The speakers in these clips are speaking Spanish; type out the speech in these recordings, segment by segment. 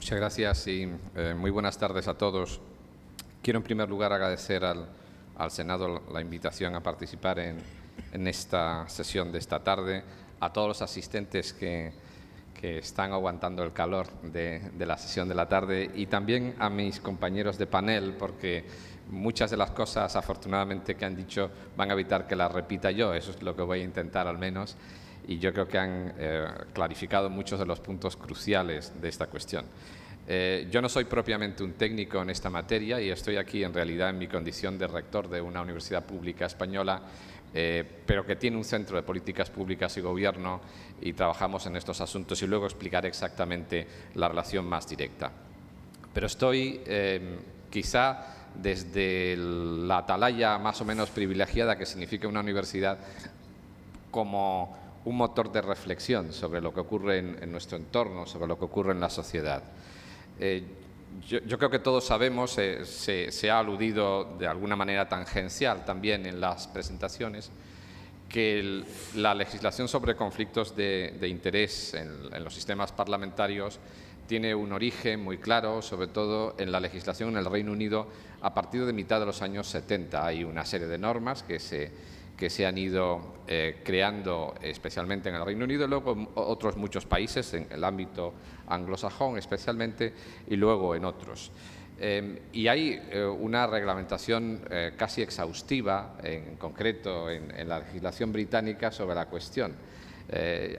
Muchas gracias y eh, muy buenas tardes a todos. Quiero en primer lugar agradecer al, Senado la invitación a participar en, esta sesión de esta tarde, a todos los asistentes que, están aguantando el calor de, la sesión de la tarde y también a mis compañeros de panel, porque muchas de las cosas afortunadamente que han dicho van a evitar que las repita yo, eso es lo que voy a intentar al menos y yo creo que han eh, clarificado muchos de los puntos cruciales de esta cuestión. Eh, yo no soy propiamente un técnico en esta materia y estoy aquí en realidad en mi condición de rector de una universidad pública española, eh, pero que tiene un centro de políticas públicas y gobierno y trabajamos en estos asuntos y luego explicaré exactamente la relación más directa. Pero estoy em, quizá desde la atalaya más o menos privilegiada que significa una universidad como un motor de reflexión sobre lo que ocurre en, nuestro entorno, sobre lo que ocurre en la sociedad. Eh, yo, creo que todos sabemos, eh, se, ha aludido de alguna manera tangencial también en las presentaciones, que la legislación sobre conflictos de, interés en los sistemas parlamentarios tiene un origen muy claro, sobre todo en la legislación en el Reino Unido, a partir de mitad de los años 70. Hay una serie de normas que se que se han ido eh, creando especialmente en el Reino Unido, luego en otros muchos países, en el ámbito anglosajón especialmente, y luego en otros. Em, y hay eh, una reglamentación eh, casi exhaustiva, en, concreto en, en, la legislación británica, sobre la cuestión.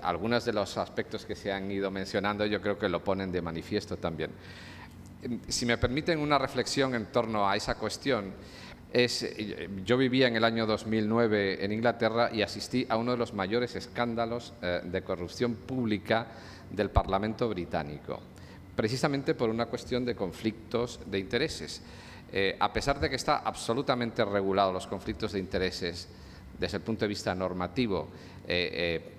algunos de los aspectos que se han ido mencionando yo creo que lo ponen de manifiesto también. Em, si me permiten una reflexión en torno a esa cuestión, es, eh, yo vivía en el año 2009 en Inglaterra y asistí a uno de los mayores escándalos eh, de corrupción pública del Parlamento británico, precisamente por una cuestión de conflictos de intereses. Eh, a pesar de que está absolutamente regulado los conflictos de intereses desde el punto de vista normativo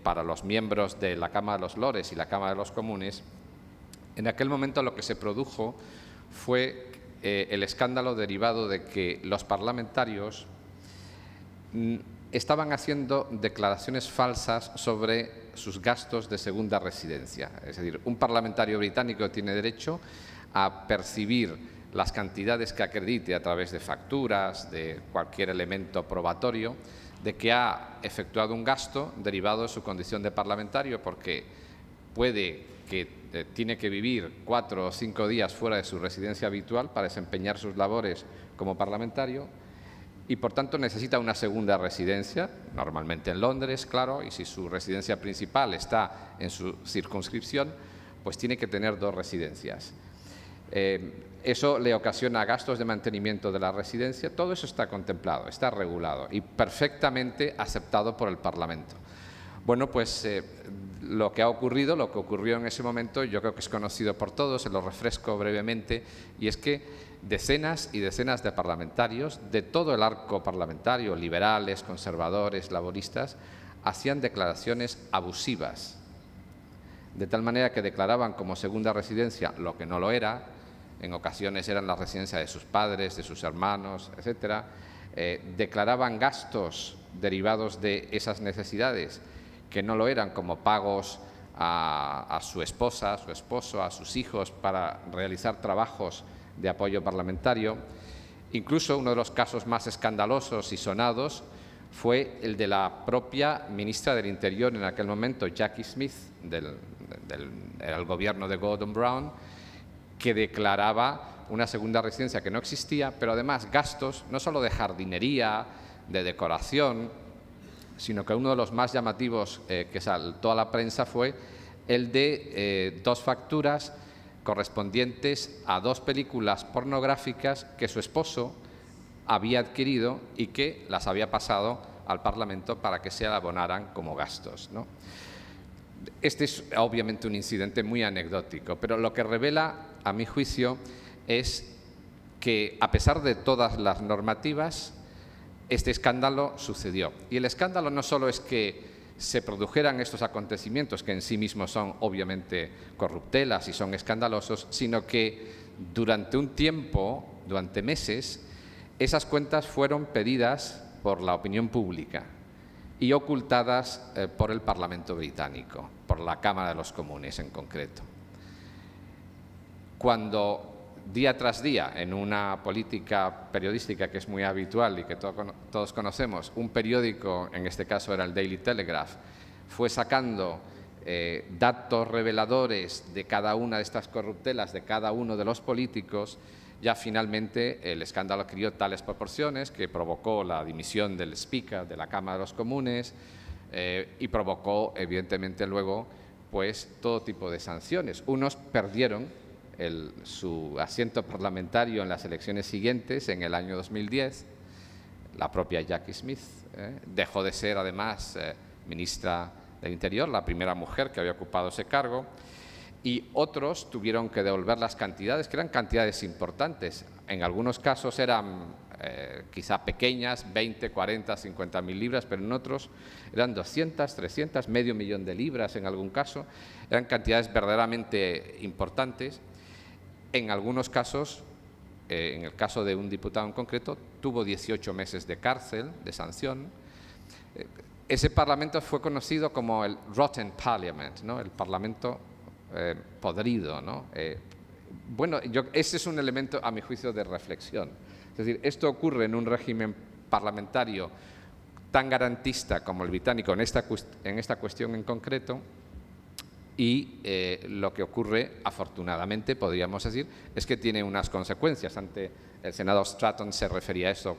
para los miembros de la Cámara de los Lores y la Cámara de los Comunes, en aquel momento lo que se produjo fue eh, el escándalo derivado de que los parlamentarios mm, estaban haciendo declaraciones falsas sobre sus gastos de segunda residencia. Es decir, un parlamentario británico tiene derecho a percibir las cantidades que acredite a través de facturas, de cualquier elemento probatorio, de que ha efectuado un gasto derivado de su condición de parlamentario, porque puede que eh, tiene que vivir cuatro o cinco días fuera de su residencia habitual para desempeñar sus labores como parlamentario y por tanto necesita una segunda residencia, normalmente en Londres, claro, y si su residencia principal está en su circunscripción, pues tiene que tener dos residencias. Eh, eso le ocasiona gastos de mantenimiento de la residencia, todo eso está contemplado, está regulado y perfectamente aceptado por el Parlamento. Bueno, pues eh, lo que ha ocurrido, lo que ocurrió en ese momento, yo creo que es conocido por todos, se lo refresco brevemente, y es que decenas y decenas de parlamentarios de todo el arco parlamentario, liberales, conservadores, laboristas, hacían declaraciones abusivas, de tal manera que declaraban como segunda residencia lo que no lo era, en ocasiones eran la residencia de sus padres, de sus hermanos, etcétera, eh, declaraban gastos derivados de esas necesidades que no lo eran, como pagos a, su esposa, a su esposo, a sus hijos para realizar trabajos de apoyo parlamentario. Incluso uno de los casos más escandalosos y sonados fue el de la propia ministra del Interior en aquel momento, Jackie Smith, del, del gobierno de Gordon Brown, que declaraba una segunda residencia que no existía, pero además gastos no solo de jardinería, de decoración, sino que uno de los más llamativos eh, que saltó a la prensa fue el de eh, dos facturas correspondientes a dos películas pornográficas que su esposo había adquirido y que las había pasado al Parlamento para que se abonaran como gastos. Este es obviamente un incidente muy anecdótico, pero lo que revela, a mi juicio, es que a pesar de todas las normativas, este escándalo sucedió. Y el escándalo no solo es que se produjeran estos acontecimientos, que en sí mismos son obviamente corruptelas y son escandalosos, sino que durante un tiempo, durante meses, esas cuentas fueron pedidas por la opinión pública y ocultadas eh, por el Parlamento británico, por la Cámara de los Comunes en concreto. Cuando día tras día en una política periodística que es muy habitual y que todos conocemos, un periódico, en este caso era el Daily Telegraph, fue sacando eh, datos reveladores de cada una de estas corruptelas, de cada uno de los políticos, ya finalmente el escándalo adquirió tales proporciones que provocó la dimisión del Speaker de la Cámara de los Comunes eh, y provocó, evidentemente, luego pues todo tipo de sanciones. Unos perdieron su asiento parlamentario en las elecciones siguientes, en el año 2010, la propia Jackie Smith ¿eh? dejó de ser además eh, ministra del Interior, la primera mujer que había ocupado ese cargo, y otros tuvieron que devolver las cantidades, que eran cantidades importantes. En algunos casos eran eh, quizá pequeñas, 20, 40, 50 mil libras, pero en otros eran 200, 300, medio millón de libras en algún caso. Eran cantidades verdaderamente importantes en algunos casos, eh, en el caso de un diputado en concreto, tuvo 18 meses de cárcel, de sanción. Eh, ese parlamento fue conocido como el Rotten Parliament, el parlamento eh, podrido. bueno, ese es un elemento, a mi juicio, de reflexión. Es decir, esto ocurre en un régimen parlamentario tan garantista como el británico en en esta cuestión en concreto, y eh, lo que ocurre, afortunadamente, podríamos decir, es que tiene unas consecuencias. Ante el senador Stratton se refería a eso,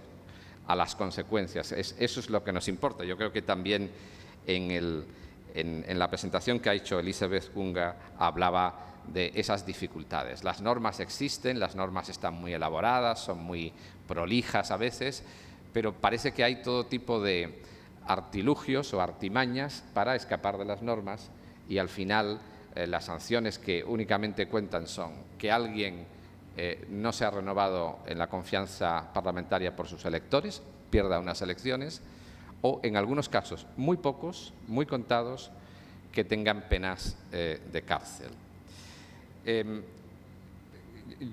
a las consecuencias. eso es lo que nos importa. Yo creo que también en, la presentación que ha hecho Elizabeth Unga hablaba de esas dificultades. Las normas existen, las normas están muy elaboradas, son muy prolijas a veces, pero parece que hay todo tipo de artilugios o artimañas para escapar de las normas y al final eh, las sanciones que únicamente cuentan son que alguien eh, no se ha renovado en la confianza parlamentaria por sus electores, pierda unas elecciones, o en algunos casos, muy pocos, muy contados, que tengan penas eh, de cárcel. Em,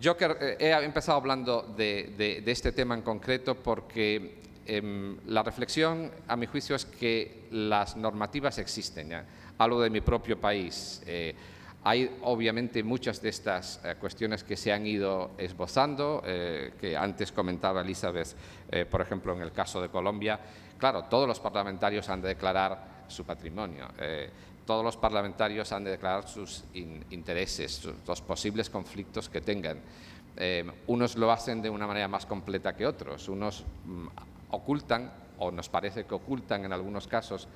yo he empezado hablando de, de este tema en concreto porque em, la reflexión, a mi juicio, es que las normativas existen. Hablo de mi propio país. Eh, hay obviamente muchas de estas eh, cuestiones que se han ido esbozando, eh, que antes comentaba Elizabeth, por ejemplo, en el caso de Colombia. Claro, todos los parlamentarios han de declarar su patrimonio, todos los parlamentarios han de declarar sus intereses, los posibles conflictos que tengan. unos lo hacen de una manera más completa que otros, unos mm, ocultan, o nos parece que ocultan en algunos casos,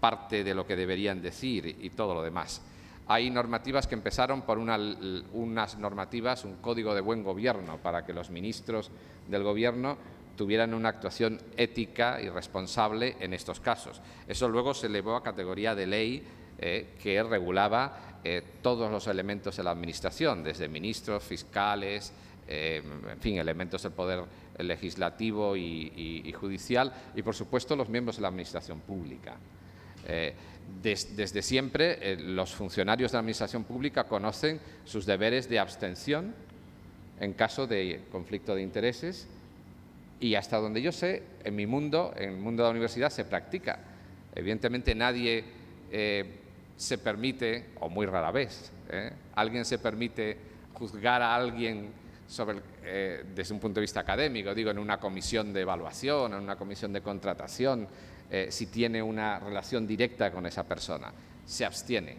parte de lo que deberían decir y todo lo demás. Hay normativas que empezaron por unas normativas, un código de buen gobierno, para que los ministros del gobierno tuvieran una actuación ética y responsable en estos casos. Eso luego se elevó a categoría de ley eh, que regulaba eh, todos los elementos de la Administración, desde ministros, fiscales, eh, en fin, elementos del poder legislativo y judicial, y por supuesto los miembros de la Administración pública. Eh, desde siempre eh, los funcionarios de la Administración Pública conocen sus deberes de abstención en caso de conflicto de intereses y hasta donde yo sé, en mi mundo, en el mundo de la universidad, se practica. Evidentemente nadie eh, se permite, o muy rara vez, alguien se permite juzgar a alguien desde un punto de vista académico, digo, en una comisión de evaluación, en una comisión de contratación, eh, si tiene una relación directa con esa persona. Se abstiene.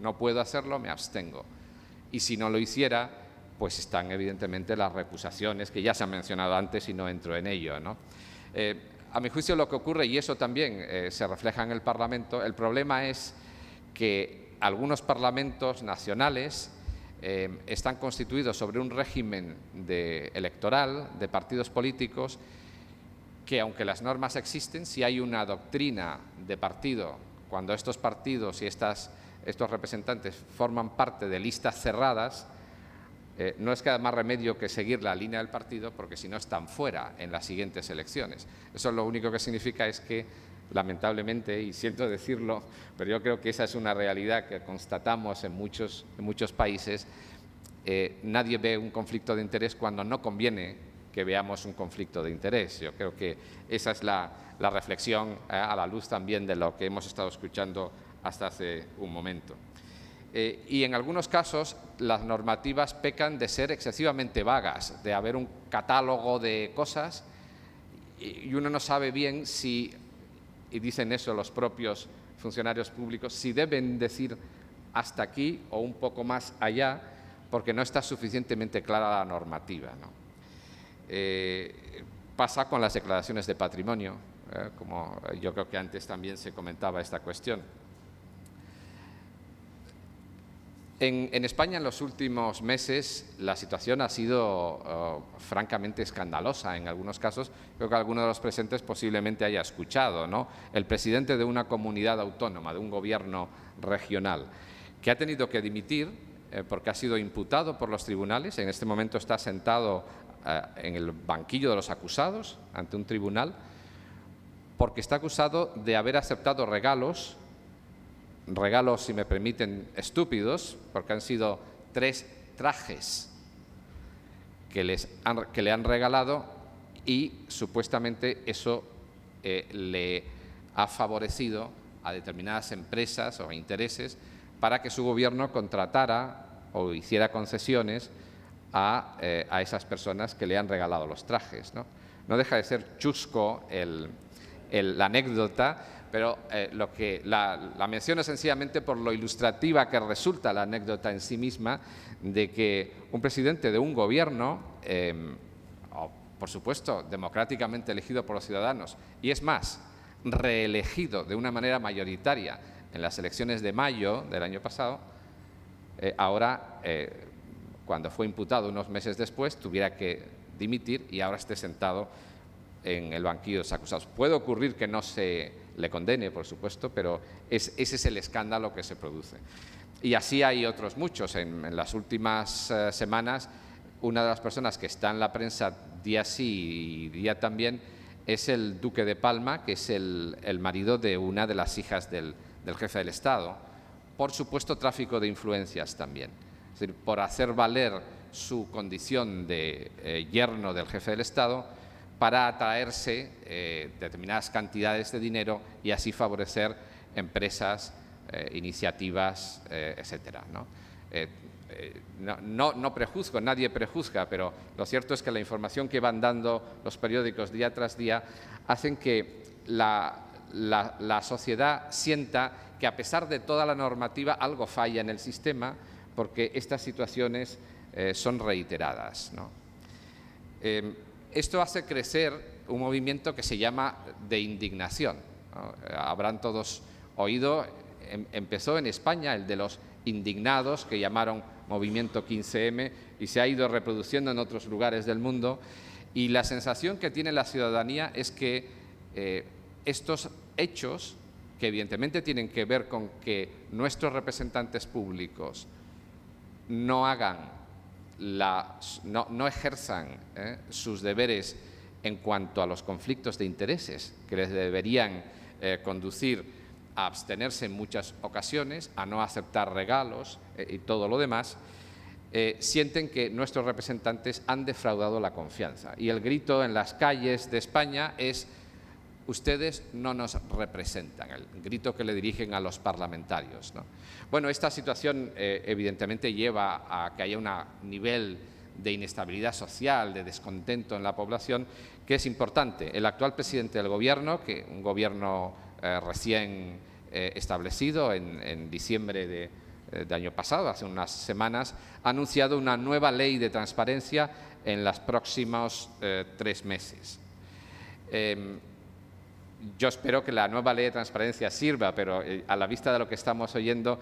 No puedo hacerlo, me abstengo. Y si no lo hiciera, pues están evidentemente las recusaciones que ya se han mencionado antes y no entro en ello. ¿no? Eh, a mi juicio lo que ocurre, y eso también eh, se refleja en el Parlamento, el problema es que algunos parlamentos nacionales están constituidos sobre un régimen electoral de partidos políticos que aunque las normas existen, si hay una doctrina de partido, cuando estos partidos y estas, estos representantes forman parte de listas cerradas, eh, no es cada más remedio que seguir la línea del partido porque si no están fuera en las siguientes elecciones. Eso lo único que significa es que, lamentablemente, y siento decirlo, pero yo creo que esa es una realidad que constatamos en muchos, en muchos países, eh, nadie ve un conflicto de interés cuando no conviene que veamos un conflicto de interés. Yo creo que esa es la, reflexión eh, a la luz también de lo que hemos estado escuchando hasta hace un momento. Eh, y en algunos casos las normativas pecan de ser excesivamente vagas, de haber un catálogo de cosas y uno no sabe bien si, y dicen eso los propios funcionarios públicos, si deben decir hasta aquí o un poco más allá, porque no está suficientemente clara la normativa. Eh, pasa con las declaraciones de patrimonio, eh, como yo creo que antes también se comentaba esta cuestión. En, España en los últimos meses la situación ha sido oh, francamente escandalosa en algunos casos. Creo que alguno de los presentes posiblemente haya escuchado, ¿no? El presidente de una comunidad autónoma, de un gobierno regional, que ha tenido que dimitir eh, porque ha sido imputado por los tribunales. En este momento está sentado en el banquillo de los acusados ante un tribunal porque está acusado de haber aceptado regalos, regalos, si me permiten, estúpidos, porque han sido tres trajes que, le han regalado y supuestamente eso eh, le ha favorecido a determinadas empresas o intereses para que su gobierno contratara o hiciera concesiones eh, a, esas personas que le han regalado los trajes. No, deja de ser chusco la anécdota, pero eh, lo que la, menciono sencillamente por lo ilustrativa que resulta la anécdota en sí misma de que un presidente de un gobierno, em, por supuesto, democráticamente elegido por los ciudadanos, y es más, reelegido de una manera mayoritaria en las elecciones de mayo del año pasado, eh, ahora cuando fue imputado unos meses después, tuviera que dimitir y ahora esté sentado en el banquillo de los acusados. Puede ocurrir que no se le condene, por supuesto, pero ese es el escándalo que se produce. Y así hay otros muchos. En, las últimas eh, semanas, una de las personas que está en la prensa día sí y día también es el duque de Palma, que es el, marido de una de las hijas del jefe del Estado. Por supuesto, tráfico de influencias también decir, por hacer valer su condición de eh, yerno del jefe del Estado para atraerse eh, determinadas cantidades de dinero y así favorecer empresas, eh, iniciativas, etcétera. ¿no? prejuzgo, nadie prejuzga, pero lo cierto es que la información que van dando los periódicos día tras día hacen que la sociedad sienta que a pesar de toda la normativa algo falla en el sistema, porque estas situaciones eh, son reiteradas. Em, esto hace crecer un movimiento que se llama de indignación. Habrán todos oído, em, empezó en España el de los indignados que llamaron Movimiento 15M y se ha ido reproduciendo en otros lugares del mundo. Y la sensación que tiene la ciudadanía es que eh, estos hechos, que evidentemente tienen que ver con que nuestros representantes públicos no hagan, la, no, ejerzan ¿eh? sus deberes en cuanto a los conflictos de intereses que les deberían eh, conducir a abstenerse en muchas ocasiones, a no aceptar regalos eh, y todo lo demás, sienten que nuestros representantes han defraudado la confianza. Y el grito en las calles de España es ustedes no nos representan, el grito que le dirigen a los parlamentarios. Bueno, esta situación eh, evidentemente lleva a que haya un nivel de inestabilidad social, de descontento en la población, que es importante. El actual presidente del Gobierno, que un gobierno eh, recién eh, establecido en, diciembre de, año pasado, hace unas semanas, ha anunciado una nueva ley de transparencia en los próximos tres meses. Em, yo espero que la nueva ley de transparencia sirva, pero eh, a la vista de lo que estamos oyendo,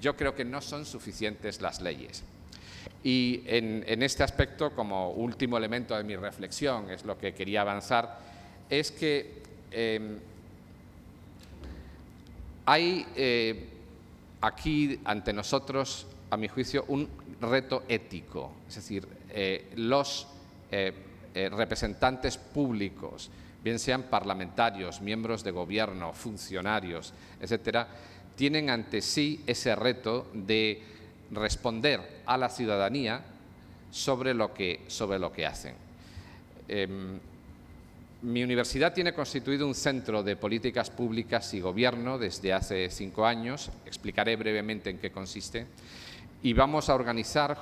yo creo que no son suficientes las leyes. Y en, este aspecto, como último elemento de mi reflexión, es lo que quería avanzar, es que em, hay eh, aquí ante nosotros, a mi juicio, un reto ético, es decir, eh, los representantes públicos, bien sean parlamentarios, miembros de gobierno, funcionarios, etcétera, tienen ante sí ese reto de responder a la ciudadanía sobre lo que, sobre lo que hacen. Em, mi universidad tiene constituido un centro de políticas públicas y gobierno desde hace cinco años, explicaré brevemente en qué consiste, y vamos a organizar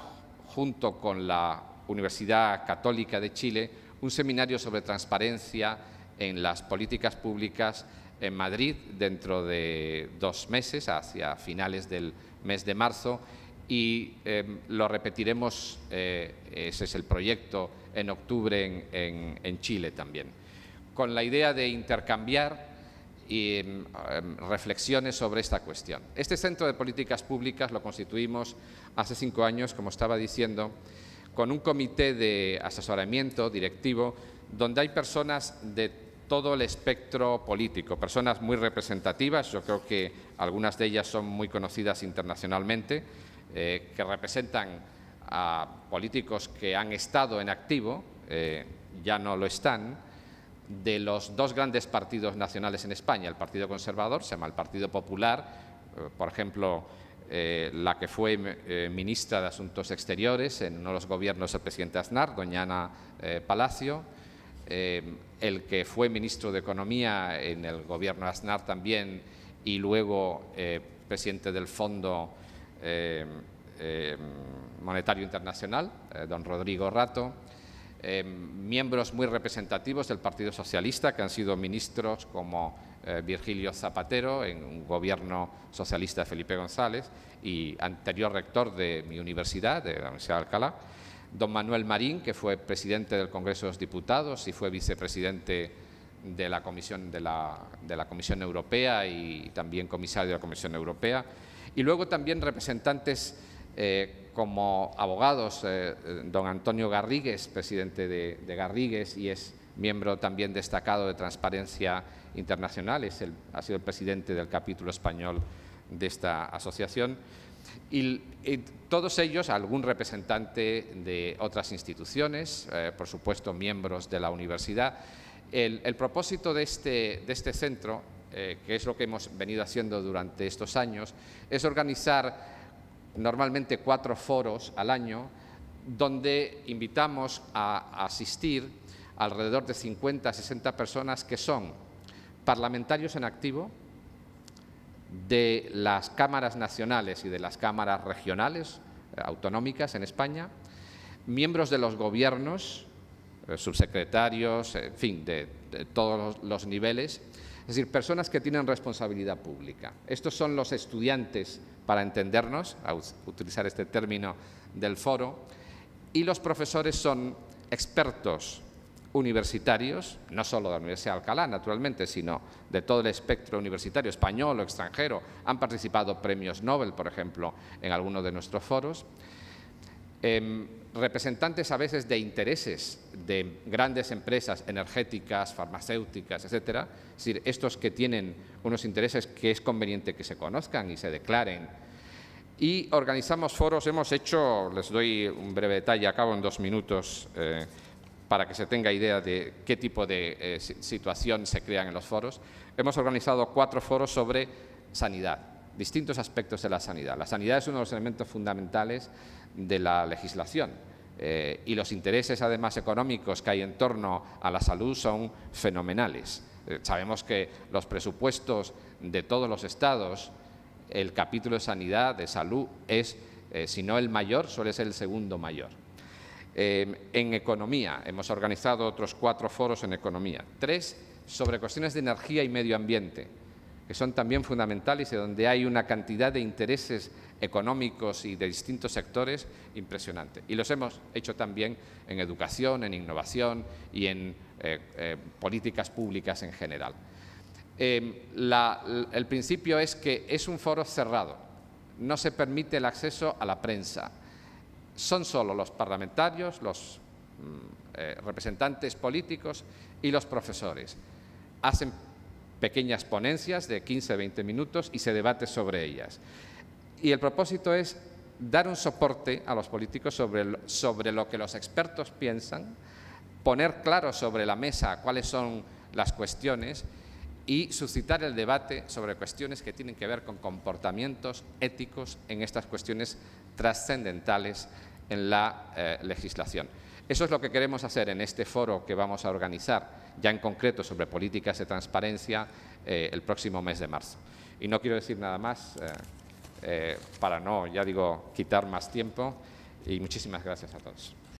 junto con la Universidad Católica de Chile un seminario sobre transparencia en las políticas públicas en Madrid dentro de dos meses, hacia finales del mes de marzo, y em, lo repetiremos, eh, ese es el proyecto, en octubre en, Chile también, con la idea de intercambiar em, em, reflexiones sobre esta cuestión. Este Centro de Políticas Públicas lo constituimos hace cinco años, como estaba diciendo, con un comité de asesoramiento directivo donde hay personas de todo el espectro político, personas muy representativas, yo creo que algunas de ellas son muy conocidas internacionalmente, eh, que representan a políticos que han estado en activo, eh, ya no lo están, de los dos grandes partidos nacionales en España, el Partido Conservador, se llama el Partido Popular, eh, por ejemplo, eh, la que fue eh, ministra de Asuntos Exteriores en uno de los gobiernos del presidente Aznar, Doñana eh, Palacio, el que fue ministro de Economía en el gobierno de Aznar también y luego presidente del Fondo Monetario Internacional, don Rodrigo Rato, miembros muy representativos del Partido Socialista que han sido ministros como eh, Virgilio Zapatero, en un gobierno socialista de Felipe González y anterior rector de mi universidad, de la Universidad de Alcalá, don Manuel Marín, que fue presidente del Congreso de los Diputados y fue vicepresidente de la Comisión, de la, Comisión Europea y también comisario de la Comisión Europea, y luego también representantes eh, como abogados, eh, don Antonio Garrigues, presidente de, de Garrigues, y es miembro también destacado de Transparencia internacional, ha sido el presidente del capítulo español de esta asociación, y, todos ellos, algún representante de otras instituciones, eh, por supuesto miembros de la universidad. El, propósito de este, de este centro, eh, que es lo que hemos venido haciendo durante estos años, es organizar normalmente cuatro foros al año donde invitamos a asistir alrededor de 50 a 60 personas que son parlamentarios en activo de las cámaras nacionales y de las cámaras regionales eh, autonómicas en España, miembros de los gobiernos, eh, subsecretarios, en fin, de, todos los niveles, es decir, personas que tienen responsabilidad pública. Estos son los estudiantes, para entendernos, a utilizar este término del foro, y los profesores son expertos universitarios, no solo de la Universidad de Alcalá, naturalmente, sino de todo el espectro universitario español o extranjero. Han participado premios Nobel, por ejemplo, en algunos de nuestros foros. Em, representantes a veces de intereses de grandes empresas energéticas, farmacéuticas, etcétera, es decir, estos que tienen unos intereses que es conveniente que se conozcan y se declaren. Y organizamos foros, hemos hecho, les doy un breve detalle, acabo en dos minutos, eh, para que se tenga idea de qué tipo de eh, situación se crean en los foros, hemos organizado cuatro foros sobre sanidad, distintos aspectos de la sanidad. La sanidad es uno de los elementos fundamentales de la legislación eh, y los intereses, además, económicos que hay en torno a la salud son fenomenales. Eh, sabemos que los presupuestos de todos los estados, el capítulo de sanidad, de salud, es, si no el mayor, suele ser el segundo mayor. Em, en economía, hemos organizado otros cuatro foros en economía, tres sobre cuestiones de energía y medio ambiente, que son también fundamentales y donde hay una cantidad de intereses económicos y de distintos sectores impresionante. Y los hemos hecho también en educación, en innovación y en eh, eh, políticas públicas en general. Em, el principio es que es un foro cerrado, no se permite el acceso a la prensa, son solo los parlamentarios, los mm, eh, representantes políticos y los profesores. Hacen pequeñas ponencias de 15-20 minutos y se debate sobre ellas. Y el propósito es dar un soporte a los políticos sobre, sobre lo que los expertos piensan, poner claro sobre la mesa cuáles son las cuestiones y suscitar el debate sobre cuestiones que tienen que ver con comportamientos éticos en estas cuestiones trascendentales en la eh, legislación. Eso es lo que queremos hacer en este foro que vamos a organizar, ya en concreto sobre políticas de transparencia, eh, el próximo mes de marzo. Y no quiero decir nada más eh, para no, ya digo, quitar más tiempo y muchísimas gracias a todos.